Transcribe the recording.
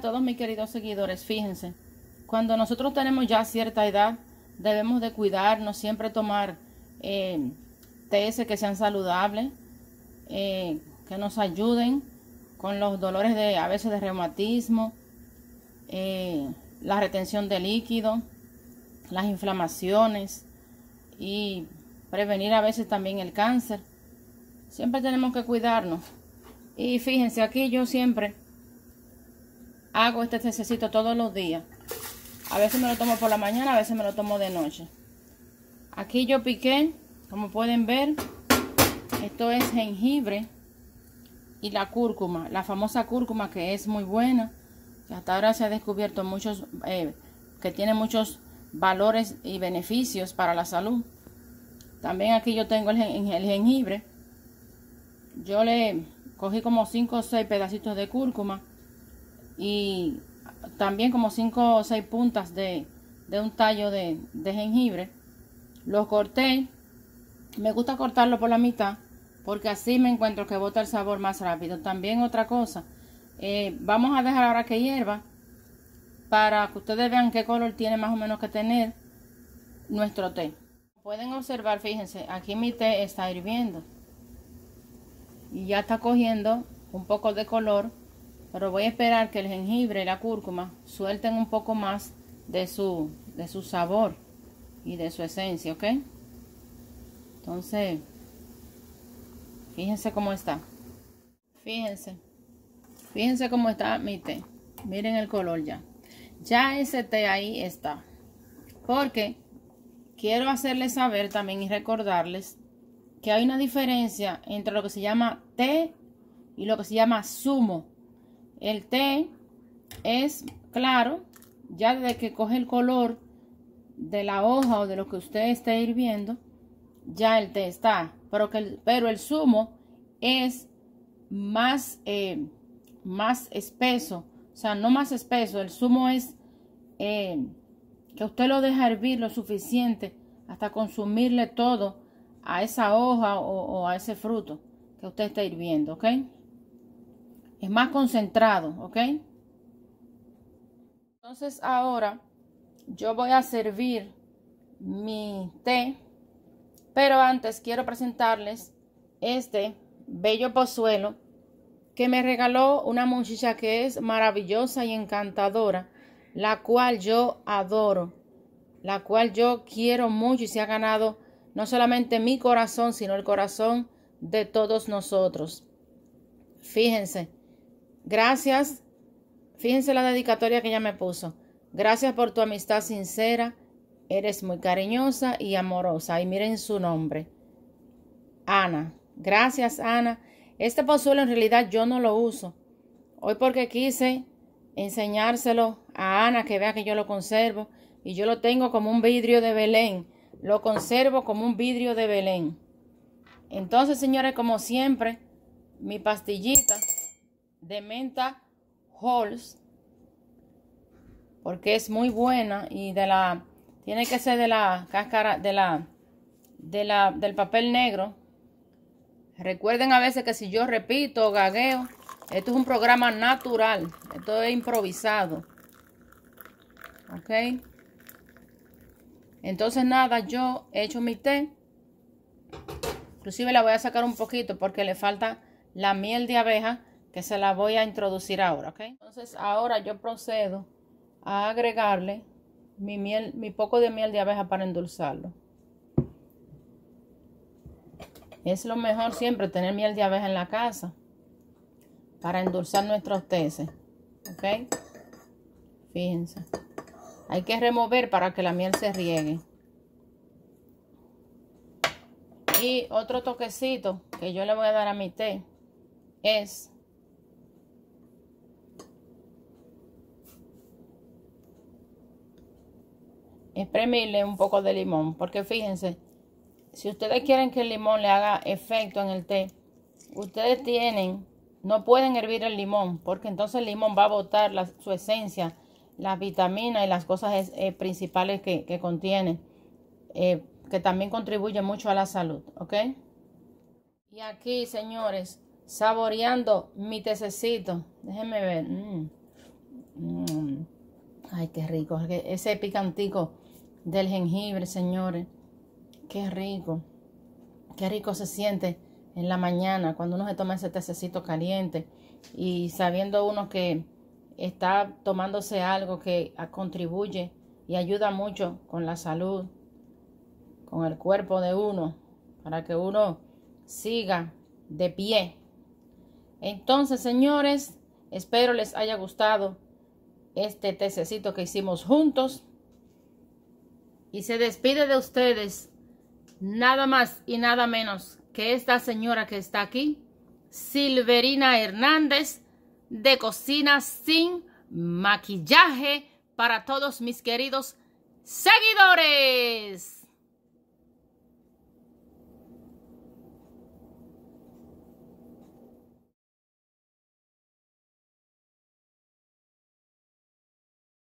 todos mis queridos seguidores. Fíjense, cuando nosotros tenemos ya cierta edad, debemos de cuidarnos, siempre tomar eh, TS que sean saludables, eh, que nos ayuden con los dolores de a veces de reumatismo, eh, la retención de líquido, las inflamaciones y prevenir a veces también el cáncer. Siempre tenemos que cuidarnos. Y fíjense, aquí yo siempre hago este tececito todos los días. A veces me lo tomo por la mañana, a veces me lo tomo de noche. Aquí yo piqué, como pueden ver, esto es jengibre y la cúrcuma, la famosa cúrcuma que es muy buena. Que hasta ahora se ha descubierto muchos, eh, que tiene muchos valores y beneficios para la salud. También aquí yo tengo el jengibre. Yo le cogí como 5 o 6 pedacitos de cúrcuma y también como 5 o 6 puntas de, un tallo de, jengibre. Lo corté. Me gusta cortarlo por la mitad porque así me encuentro que bota el sabor más rápido. También otra cosa, eh, vamos a dejar ahora que hierva para que ustedes vean qué color tiene más o menos que tener nuestro té. Pueden observar, fíjense, aquí mi té está hirviendo y ya está cogiendo un poco de color pero voy a esperar que el jengibre y la cúrcuma suelten un poco más de su, de su sabor y de su esencia, ¿ok? Entonces, fíjense cómo está. Fíjense. Fíjense cómo está mi té. Miren el color ya. Ya ese té ahí está. Porque quiero hacerles saber también y recordarles que hay una diferencia entre lo que se llama té y lo que se llama zumo. El té es claro, ya desde que coge el color de la hoja o de lo que usted esté hirviendo, ya el té está. Pero, el, pero el zumo es más, eh, más espeso, o sea, no más espeso, el zumo es eh, que usted lo deja hervir lo suficiente hasta consumirle todo a esa hoja o, o a ese fruto que usted está hirviendo, ¿ok? Es más concentrado, ¿ok? Entonces ahora yo voy a servir mi té, pero antes quiero presentarles este bello pozuelo que me regaló una muchacha que es maravillosa y encantadora, la cual yo adoro, la cual yo quiero mucho y se ha ganado no solamente mi corazón, sino el corazón de todos nosotros. Fíjense, Gracias. Fíjense la dedicatoria que ella me puso. Gracias por tu amistad sincera. Eres muy cariñosa y amorosa. Y miren su nombre. Ana. Gracias, Ana. Este pozuelo en realidad yo no lo uso. Hoy porque quise enseñárselo a Ana que vea que yo lo conservo. Y yo lo tengo como un vidrio de Belén. Lo conservo como un vidrio de Belén. Entonces, señores, como siempre, mi pastillita de menta Halls porque es muy buena y de la tiene que ser de la cáscara de la de la del papel negro. Recuerden a veces que si yo repito gagueo, esto es un programa natural, esto es improvisado. ¿Ok? Entonces nada, yo he hecho mi té. Inclusive la voy a sacar un poquito porque le falta la miel de abeja que se la voy a introducir ahora, ¿ok? Entonces ahora yo procedo a agregarle mi miel, mi poco de miel de abeja para endulzarlo. Es lo mejor siempre tener miel de abeja en la casa para endulzar nuestros teces, ¿ok? Fíjense. Hay que remover para que la miel se riegue. Y otro toquecito que yo le voy a dar a mi té es exprimirle un poco de limón. Porque fíjense, si ustedes quieren que el limón le haga efecto en el té, ustedes tienen, no pueden hervir el limón, porque entonces el limón va a botar su esencia, las vitaminas y las cosas eh, principales que, contiene, eh, que también contribuye mucho a la salud, ¿ok? Y aquí, señores, saboreando mi tececito, déjenme ver. Mm, mm, ay, qué rico, ese picantico del jengibre, señores. Qué rico. Qué rico se siente en la mañana cuando uno se toma ese tececito caliente y sabiendo uno que está tomándose algo que contribuye y ayuda mucho con la salud, con el cuerpo de uno, para que uno siga de pie. Entonces, señores, espero les haya gustado este tececito que hicimos juntos. Y se despide de ustedes nada más y nada menos que esta señora que está aquí, Silverina Hernández, de Cocina sin Maquillaje para todos mis queridos seguidores.